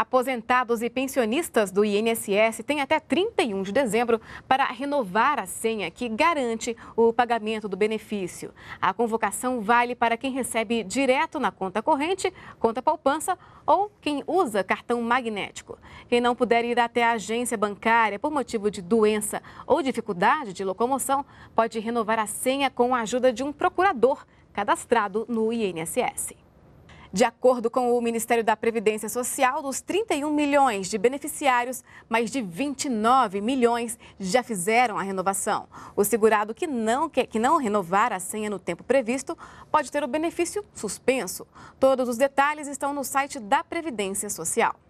Aposentados e pensionistas do INSS têm até 31 de dezembro para renovar a senha que garante o pagamento do benefício. A convocação vale para quem recebe direto na conta corrente, conta poupança ou quem usa cartão magnético. Quem não puder ir até a agência bancária por motivo de doença ou dificuldade de locomoção pode renovar a senha com a ajuda de um procurador cadastrado no INSS. De acordo com o Ministério da Previdência Social, dos 31 milhões de beneficiários, mais de 29 milhões já fizeram a renovação. O segurado que não, quer, que não renovar a senha no tempo previsto pode ter o benefício suspenso. Todos os detalhes estão no site da Previdência Social.